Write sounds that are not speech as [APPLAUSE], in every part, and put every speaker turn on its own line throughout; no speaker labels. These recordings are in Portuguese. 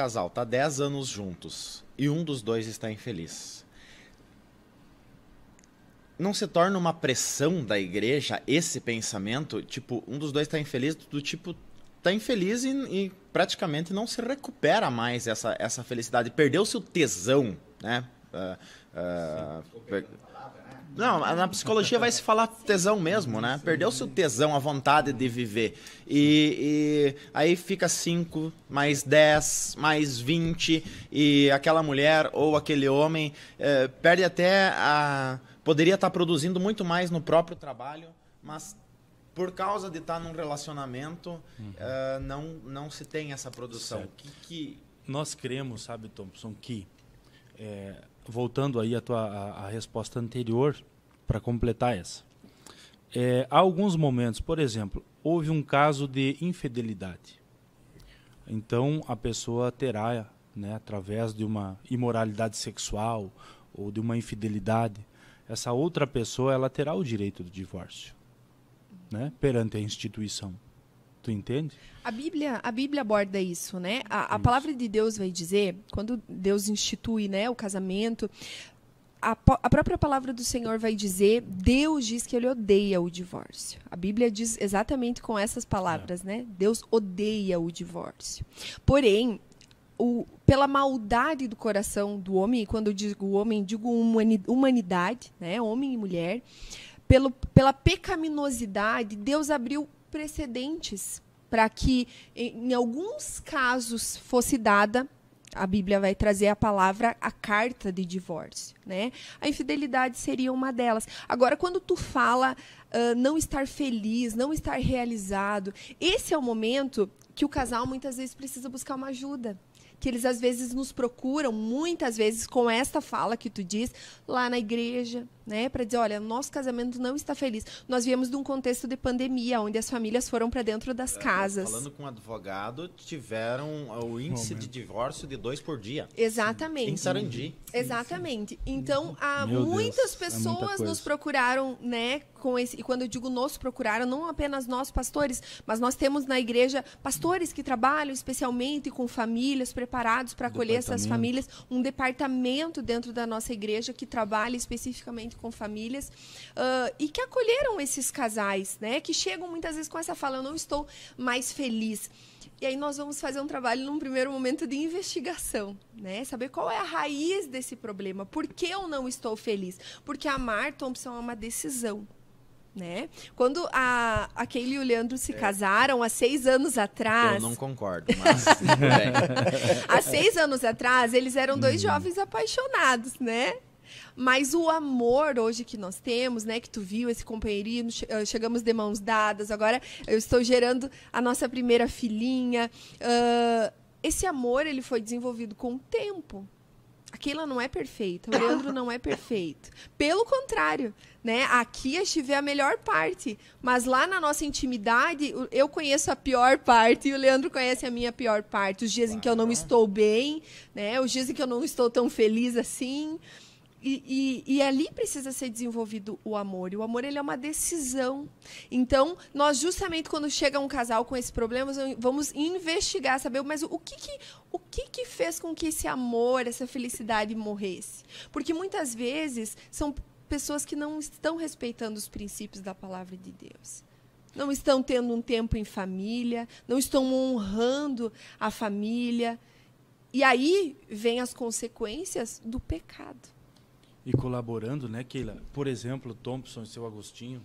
casal está 10 anos juntos e um dos dois está infeliz, não se torna uma pressão da igreja esse pensamento? Tipo, um dos dois está infeliz, do tipo, está infeliz e, e, praticamente não se recupera mais essa, essa felicidade. Perdeu-se o tesão, né? Uh, uh, Sim, não, na psicologia vai se falar tesão mesmo, né? Perdeu-se o tesão, a vontade de viver. E, e aí fica 5, mais 10, mais 20, e aquela mulher ou aquele homem eh, perde até a. Poderia estar tá produzindo muito mais no próprio trabalho, mas por causa de estar tá num relacionamento, uhum. Eh, não, não se tem essa produção. Que, que...
Nós cremos, sabe, Thompson, que. É voltando aí à tua resposta anterior para completar essa. É, há alguns momentos, por exemplo, houve um caso de infidelidade. Então a pessoa terá, né, através de uma imoralidade sexual ou de uma infidelidade, essa outra pessoa ela terá o direito do divórcio, né, perante a instituição. Tu entende?
A Bíblia, a Bíblia aborda isso, né? A, a palavra de Deus vai dizer, quando Deus institui, né, o casamento, a, a, própria palavra do Senhor vai dizer, Deus diz que ele odeia o divórcio. A Bíblia diz exatamente com essas palavras, é. né? Deus odeia o divórcio. Porém, o, pela maldade do coração do homem, quando eu digo homem, digo humanidade, né? Homem e mulher. Pelo, pela pecaminosidade, Deus abriu precedentes para que, em alguns casos, fosse dada a Bíblia vai trazer a palavra a carta de divórcio, né? A infidelidade seria uma delas. Agora, quando tu fala uh, não estar feliz, não estar realizado, esse é o momento que o casal muitas vezes precisa buscar uma ajuda. Que eles às vezes nos procuram, muitas vezes, com esta fala que tu diz, lá na igreja, né, para dizer, olha, nosso casamento não está feliz. Nós viemos de um contexto de pandemia, onde as famílias foram para dentro das é, casas. Falando
com um advogado, tiveram ah, o índice de divórcio de dois por dia. Exatamente. Em Sarandi.
Exatamente. Então, há Meu muitas Deus, é pessoas é nos procuraram, né, com esse, e quando eu digo nos procuraram, não apenas nós pastores, mas nós temos na igreja pastores que trabalham especialmente com famílias, preparados para acolher essas famílias, um departamento dentro da nossa igreja que trabalha especificamente com famílias uh, e que acolheram esses casais, né? Que chegam muitas vezes com essa fala: eu não estou mais feliz. E aí nós vamos fazer um trabalho num primeiro momento de investigação, né? Saber qual é a raiz desse problema, por que eu não estou feliz? Porque amar Thompson é uma decisão. Né? Quando a, a e o Leandro se é. casaram há seis anos atrás. Eu não concordo, mas.
[LAUGHS]
há seis anos atrás, eles eram dois hum. jovens apaixonados, né? Mas o amor hoje que nós temos, né, que tu viu, esse companheirismo, eh, chegamos de mãos dadas, agora eu estou gerando a nossa primeira filhinha. Uh, esse amor, ele foi desenvolvido com o tempo. A não é perfeita, o Leandro não é perfeito. Pelo contrário, né? Aqui gente vê a melhor parte, mas lá na nossa intimidade, eu conheço a pior parte e o Leandro conhece a minha pior parte. Os dias em que eu não estou bem, né? Os dias em que eu não estou tão feliz assim. E, e, e, ali precisa ser desenvolvido o amor. E o amor ele é uma decisão. Então, nós justamente quando chega um casal com esses problemas, vamos investigar, saber, mas o que que, o que que fez com que esse amor, essa felicidade morresse? Porque muitas vezes são pessoas que não estão respeitando os princípios da palavra de Deus não estão tendo um tempo em família, não estão honrando a família. E aí vem as consequências do pecado
e colaborando, né, Keila? Por exemplo, Thompson e seu Agostinho,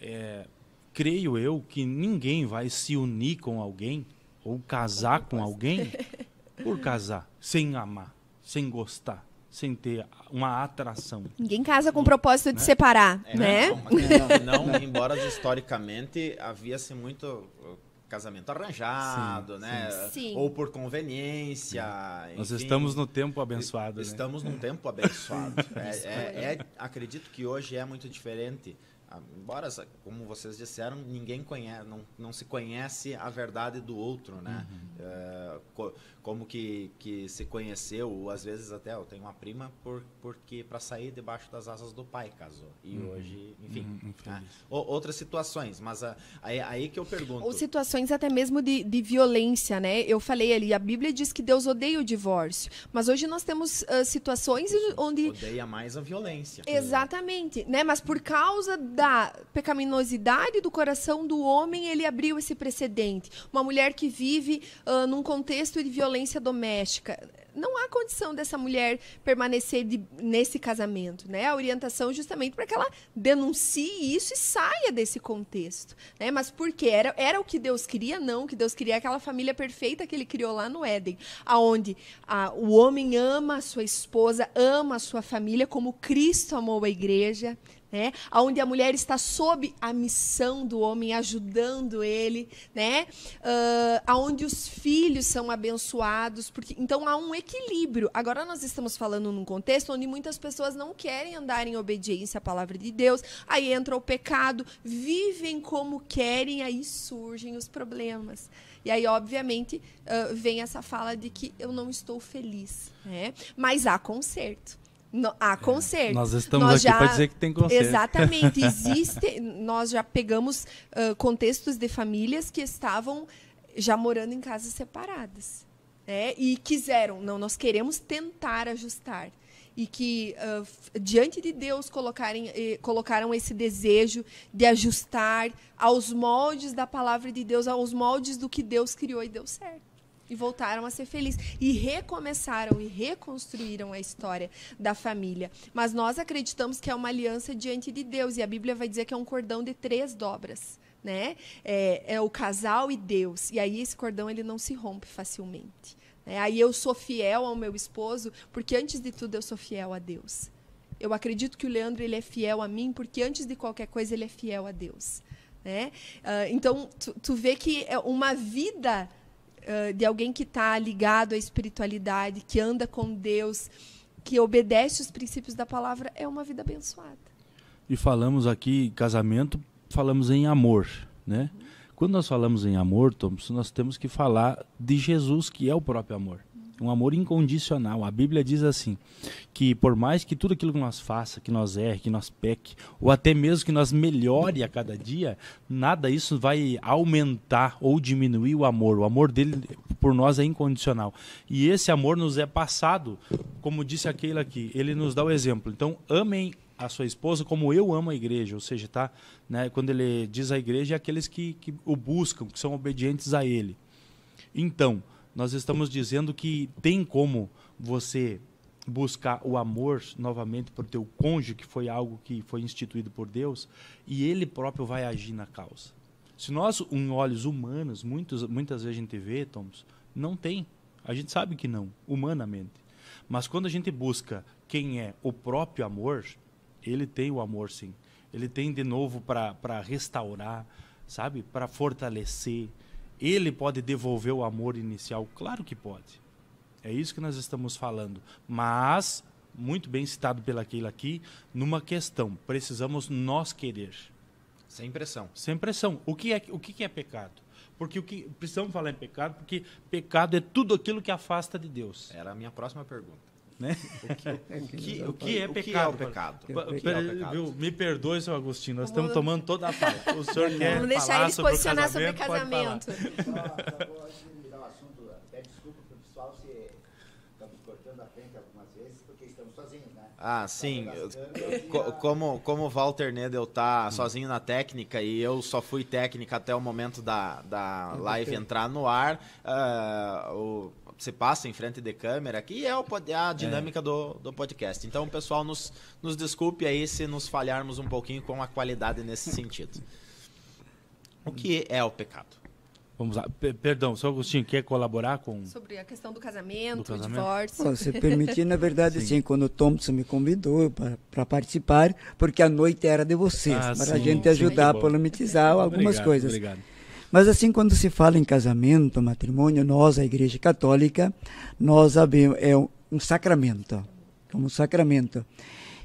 é, creio eu que ninguém vai se unir com alguém ou casar com alguém [LAUGHS] por casar, sem amar, sem gostar, sem ter uma atração.
Ninguém casa com o propósito de né? separar, é, né? Não, não, não, embora
historicamente havia-se muito casamento arranjado, sim, né? Sim. Ou por conveniência. Uhum. Enfim, Nós estamos no tempo abençoado. Né? Estamos né? num é. tempo abençoado. [LAUGHS] é, é, é, acredito que hoje é muito diferente. Embora, como vocês disseram, ninguém conhece, não, não se conhece a verdade do outro, né? Uhum. É, como que, que se conheceu, ou às vezes até eu tenho uma prima por, porque para sair debaixo das asas do pai casou. E uhum. hoje, enfim, uhum, uhum né? outras situações, mas a, aí, aí que eu pergunto. Ou
situações até mesmo de, de violência, né? Eu falei ali, a Bíblia diz que Deus odeia o divórcio, mas hoje nós temos uh, situações Isso, onde
odeia mais a violência.
Exatamente, né? Mas por causa da pecaminosidade do coração do homem, ele abriu esse precedente. Uma mulher que vive uh, num contexto de violência violência doméstica. Não há condição dessa mulher permanecer de, nesse casamento, né? A orientação justamente para que ela denuncie isso e saia desse contexto, né? Mas porque era, era o que Deus queria, não? que Deus queria é aquela família perfeita que ele criou lá no Éden, aonde a, o homem ama a sua esposa, ama a sua família como Cristo amou a igreja, né? Onde a mulher está sob a missão do homem, ajudando ele, né? Uh, aonde os filhos são abençoados, porque então há um equilíbrio. Agora nós estamos falando num contexto onde muitas pessoas não querem andar em obediência à palavra de Deus, aí entra o pecado, vivem como querem, aí surgem os problemas. E aí, obviamente, uh, vem essa fala de que eu não estou feliz, né? Mas há conserto. No, ah, é, certeza. Nós estamos nós aqui para dizer que tem conserto. Exatamente. [LAUGHS] Existe, nós já pegamos uh, contextos de famílias que estavam já morando em casas separadas. Né? E quiseram, não, nós queremos tentar ajustar. E que, uh, diante de Deus, colocarem, eh, colocaram esse desejo de ajustar aos moldes da palavra de Deus, aos moldes do que Deus criou e deu certo e voltaram a ser felizes. E recomeçaram e reconstruíram a história da família. Mas nós acreditamos que é uma aliança diante de Deus. E a Bíblia vai dizer que é um cordão de três dobras. Né? É, é o casal e Deus. E aí esse cordão ele não se rompe facilmente. Né? Aí eu sou fiel ao meu esposo, porque antes de tudo eu sou fiel a Deus. Eu acredito que o Leandro ele é fiel a mim, porque antes de qualquer coisa ele é fiel a Deus. Né? Uh, então, tu, tu vê que é uma vida de alguém que está ligado à espiritualidade, que anda com Deus, que obedece os princípios da palavra, é uma vida abençoada.
E falamos aqui casamento, falamos em amor, né? Uhum. Quando nós falamos em amor, Thompson, nós temos que falar de Jesus, que é o próprio amor um amor incondicional. A Bíblia diz assim, que por mais que tudo aquilo que nós faça, que nós erre, que nós peque, ou até mesmo que nós melhore a cada dia, nada isso vai aumentar ou diminuir o amor. O amor dele por nós é incondicional. E esse amor nos é passado, como disse aquele aqui, ele nos dá o exemplo. Então, amem a sua esposa como eu amo a igreja, ou seja, tá, né, quando ele diz a igreja, é aqueles que, que o buscam, que são obedientes a ele. Então, nós estamos dizendo que tem como você buscar o amor novamente por teu cônjuge, que foi algo que foi instituído por Deus, e ele próprio vai agir na causa. Se nós, em olhos humanos, muitos, muitas vezes a gente vê, Tomos, não tem. A gente sabe que não, humanamente. Mas quando a gente busca quem é o próprio amor, ele tem o amor sim. Ele tem de novo para restaurar, sabe? Para fortalecer, ele pode devolver o amor inicial? Claro que pode. É isso que nós estamos falando. Mas, muito bem citado pela Keila aqui, numa questão, precisamos nós querer. Sem pressão. Sem pressão. O que é, o que é pecado? Porque o que precisamos falar em pecado, porque
pecado é tudo aquilo que afasta de Deus. Era a minha próxima pergunta. Né? O, que, o, que, o que é, é pecado? O que é pecado? Viu?
Me perdoe, seu Agostinho, nós estamos tomando toda a parte. O senhor quer Vamos deixar falar ele se posicionar sobre casamento. Sobre
casamento. Só, só
mudar o assunto. Até desculpa para o pessoal se estamos cortando a frente algumas vezes, porque estamos sozinhos, né? Ah, tá sim. como, como o Walter Nedel está hum. sozinho na técnica e eu só fui técnica até o momento da, da live entrar no ar, uh, o você passa em frente de câmera, que é o, é a é. dinâmica é. do, do podcast. Então, pessoal, nos, nos desculpe aí se nos falharmos um pouquinho com a qualidade nesse sentido. O que é o
pecado?
Vamos lá. P perdão, só Agostinho, quer colaborar com.
Sobre a questão do casamento, do casamento? divórcio.
se permitir, na verdade, [LAUGHS] sim. assim, quando o Thompson me convidou para participar, porque a noite era de vocês, ah, para a gente ajudar tá a polemizar algumas obrigado, coisas. Obrigado. Mas assim, quando se fala em casamento, matrimônio, nós, a Igreja Católica, nós sabemos, é um sacramento, como um sacramento.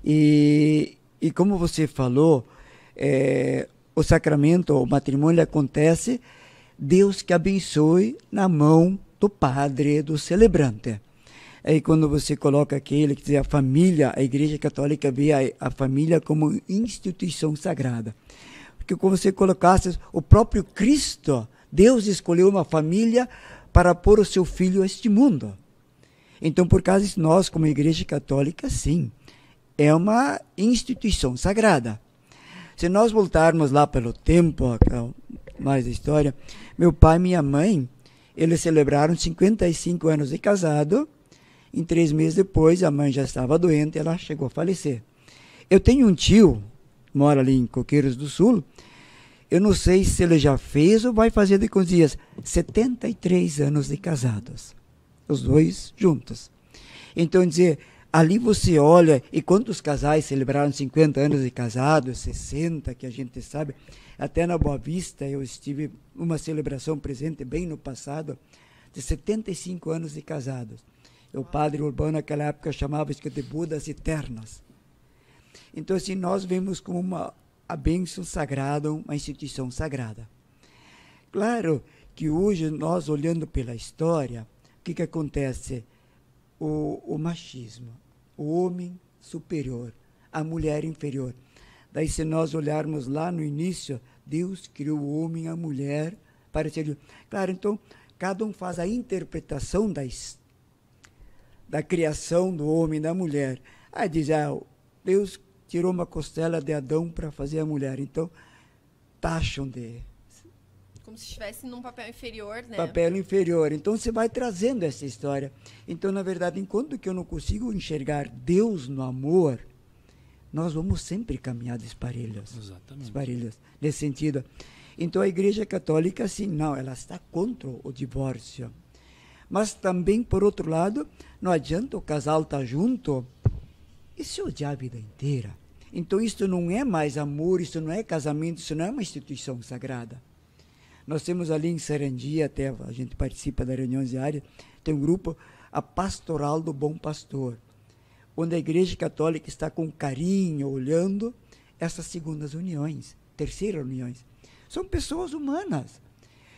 E, e como você falou, é, o sacramento, o matrimônio acontece, Deus que abençoe na mão do padre, do celebrante. Aí quando você coloca aquele que dizer, a família, a Igreja Católica vê a, a família como instituição sagrada que você colocasse o próprio Cristo. Deus escolheu uma família para pôr o seu filho a este mundo. Então, por causa disso, nós, como Igreja Católica, sim, é uma instituição sagrada. Se nós voltarmos lá pelo tempo, mais a história, meu pai e minha mãe, eles celebraram 55 anos de casado. Em três meses depois, a mãe já estava doente, e ela chegou a falecer. Eu tenho um tio, mora ali em Coqueiros do Sul, eu não sei se ele já fez ou vai fazer daqui uns dias. 73 anos de casados. Os dois juntos. Então, dizer, ali você olha, e quantos casais celebraram 50 anos de casados, 60, que a gente sabe. Até na Boa Vista eu estive uma celebração presente bem no passado, de 75 anos de casados. O padre Urbano, naquela época, chamava isso de Budas Eternas. Então, assim, nós vemos como uma a bênção sagrada, uma instituição sagrada. Claro que hoje nós olhando pela história, o que, que acontece? O, o machismo, o homem superior, a mulher inferior. Daí se nós olharmos lá no início, Deus criou o homem e a mulher para ser. Claro, então cada um faz a interpretação da da criação do homem e da mulher. Aí diz, ah, Deus tirou uma costela de Adão para fazer a mulher. Então, taxam de.
Como se estivesse num papel inferior, né? Papel
inferior. Então, você vai trazendo essa história. Então, na verdade, enquanto que eu não consigo enxergar Deus no amor, nós vamos sempre caminhar desparelhas. Exatamente. Desparelhas, nesse sentido. Então, a Igreja Católica, sim, não, ela está contra o divórcio. Mas também, por outro lado, não adianta o casal estar tá junto e se odiar a vida inteira. Então, isto não é mais amor, isso não é casamento, isso não é uma instituição sagrada. Nós temos ali em Sarandia, até a gente participa das reuniões diárias, tem um grupo, a Pastoral do Bom Pastor, onde a Igreja Católica está com carinho olhando essas segundas uniões, terceiras uniões. São pessoas humanas.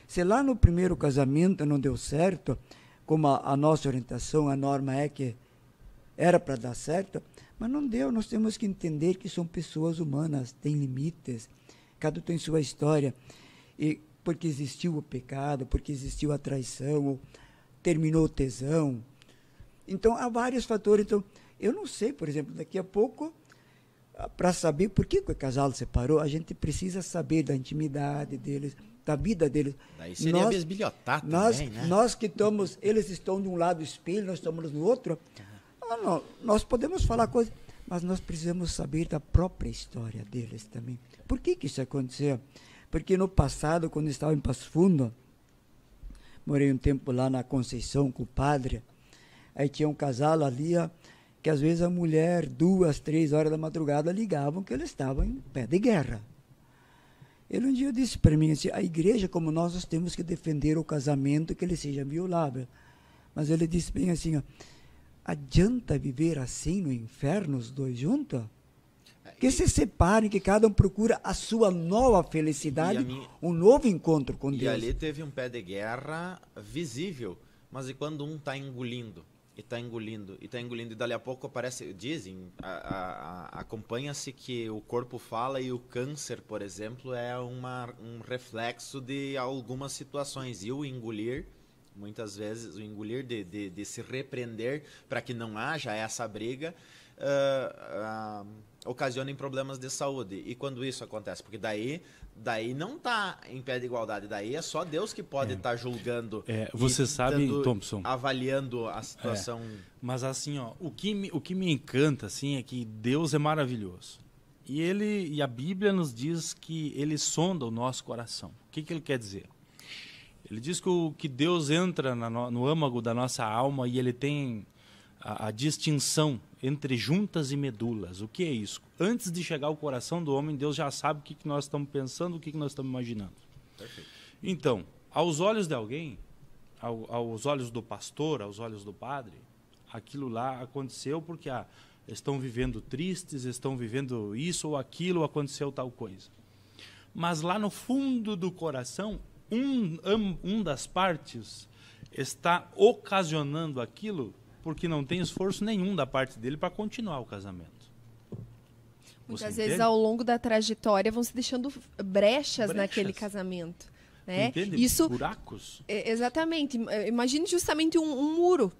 Se lá no primeiro casamento não deu certo, como a, a nossa orientação, a norma é que era para dar certo, mas não deu. Nós temos que entender que são pessoas humanas, têm limites, cada um tem sua história. E porque existiu o pecado, porque existiu a traição, terminou o tesão. Então, há vários fatores. Então, eu não sei, por exemplo, daqui a pouco, ah, para saber por que o casal separou, a gente precisa saber da intimidade deles, da vida deles. Daí seria nós, mesbilhotar também, nós, né? Nós que estamos, eles estão de um lado do espelho, nós estamos no outro. Ah, nós podemos falar coisas, mas nós precisamos saber da própria história deles também. Por que, que isso aconteceu? Porque no passado, quando estava em Passo Fundo, morei um tempo lá na Conceição com o padre, aí tinha um casal ali, que às vezes a mulher, duas, três horas da madrugada, ligavam que eles estavam em pé de guerra. Ele um dia disse para mim assim, a igreja, como nós, nós temos que defender o casamento, que ele seja violável. Mas ele disse bem assim, ó, Adianta viver assim no inferno, os dois juntos? É, que se separem, que cada um procura a sua nova felicidade, minha... um novo encontro com e Deus. E ali
teve um pé de guerra visível, mas e quando um está engolindo? E está engolindo, e está engolindo, e dali a pouco aparece, dizem, acompanha-se que o corpo fala e o câncer, por exemplo, é uma, um reflexo de algumas situações. E o engolir Muitas vezes o engolir de, de, de se repreender para que não haja essa briga uh, uh, ocasiona em problemas de saúde. E quando isso acontece? Porque daí daí não está em pé de igualdade, daí é só Deus que pode estar é. tá julgando. É, você sabe, tendo, Thompson. Avaliando a situação. É.
Mas assim, ó, o que, me, o que me encanta assim é que Deus é maravilhoso. E ele e a Bíblia nos diz que ele sonda o nosso coração. O que, que ele quer dizer? Ele diz que, o, que Deus entra na, no âmago da nossa alma e ele tem a, a, distinção entre juntas e medulas. O que é isso? Antes de chegar ao coração do homem, Deus já sabe o que, que nós estamos pensando, o que, que nós estamos imaginando. Perfeito. Então, aos olhos de alguém, ao, aos olhos do pastor, aos olhos do padre, aquilo lá aconteceu porque ah, estão vivendo tristes, estão vivendo isso ou aquilo, aconteceu tal coisa. Mas lá no fundo do coração, um, um, das partes está ocasionando aquilo porque não tem esforço nenhum da parte dele para continuar o casamento. Muitas vezes, ao
longo da trajetória, vão se deixando brechas, brechas. naquele casamento. Né? Entende? Isso,
Buracos.
exatamente. Imagine justamente um, um muro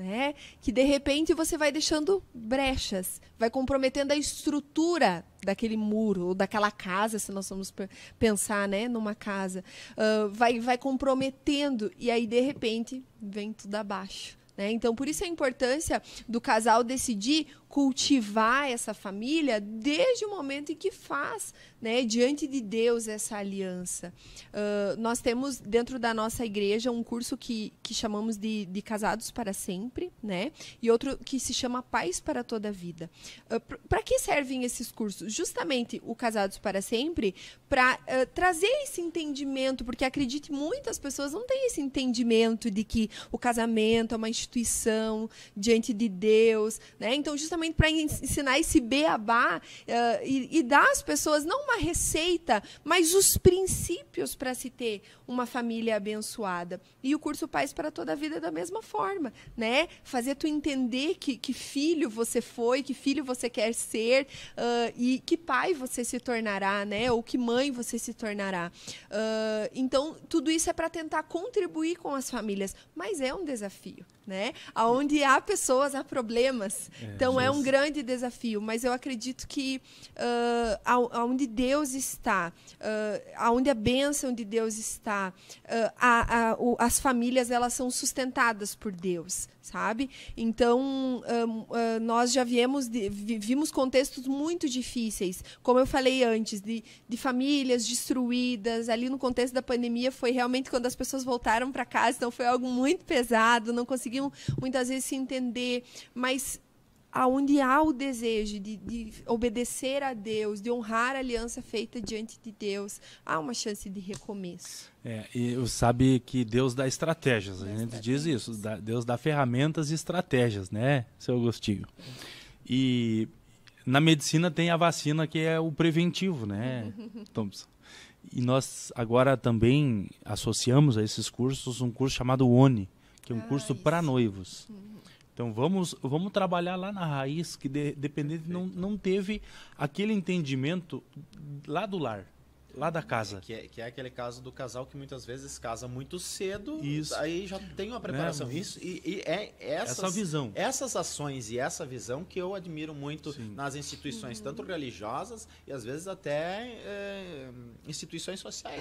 né? Que de repente você vai deixando brechas, vai comprometendo a estrutura daquele muro ou daquela casa, se nós vamos pensar, né, numa casa, uh, vai, vai comprometendo e aí de repente vem tudo abaixo. Né? Então, por isso a importância do casal decidir cultivar essa família desde o momento em que faz né, diante de Deus essa aliança. Uh, nós temos dentro da nossa igreja um curso que, que chamamos de, de Casados para Sempre, né? E outro que se chama Pais para Toda a Vida. Uh, ah, para que servem esses cursos? Justamente o Casados para Sempre para uh, ah, trazer esse entendimento, porque acredite, muitas pessoas não têm esse entendimento de que o casamento é uma instituição diante de Deus, né? Então, justamente justamente para ensinar esse beabá uh, e, e dar às pessoas não uma receita, mas os princípios para se ter uma família abençoada. E o curso Pais para toda a vida é da mesma forma, né? Fazer tu entender que, que filho você foi, que filho você quer ser uh, e que pai você se tornará, né? Ou que mãe você se tornará. Uh, então, tudo isso é para tentar contribuir com as famílias, mas é um desafio, né? Aonde há pessoas, há problemas. É, então, é é um grande desafio, mas eu acredito que uh, aonde Deus está, uh, aonde a bênção de Deus está, uh, a, a, o, as famílias elas são sustentadas por Deus, sabe? Então um, uh, nós já viemos de, vimos contextos muito difíceis, como eu falei antes, de, de famílias destruídas. Ali no contexto da pandemia foi realmente quando as pessoas voltaram para casa, então foi algo muito pesado, não conseguiam muitas vezes se entender, mas aonde há o desejo de, de, obedecer a Deus, de honrar a aliança feita diante de Deus, há uma chance de recomeço.
É, e sabe que Deus dá estratégias, a gente diz isso, Deus dá ferramentas e estratégias, né, seu Agostinho? E na medicina tem a vacina que é o preventivo, né, [LAUGHS] Thompson? E nós agora também associamos a esses cursos um curso chamado ONI, que é um ah, curso para noivos. Uhum então vamos, vamos trabalhar lá na raiz, que de, dependente não, não teve aquele entendimento lá do lar, lá da
casa. Que é, que é aquele caso do casal que muitas vezes casa muito cedo, isso. aí já tem uma né, preparação. Né? Isso, e, e é essas, essa visão. Essas ações e essa visão que eu admiro muito Sim. nas instituições, tanto religiosas e às vezes até é,
instituições sociais.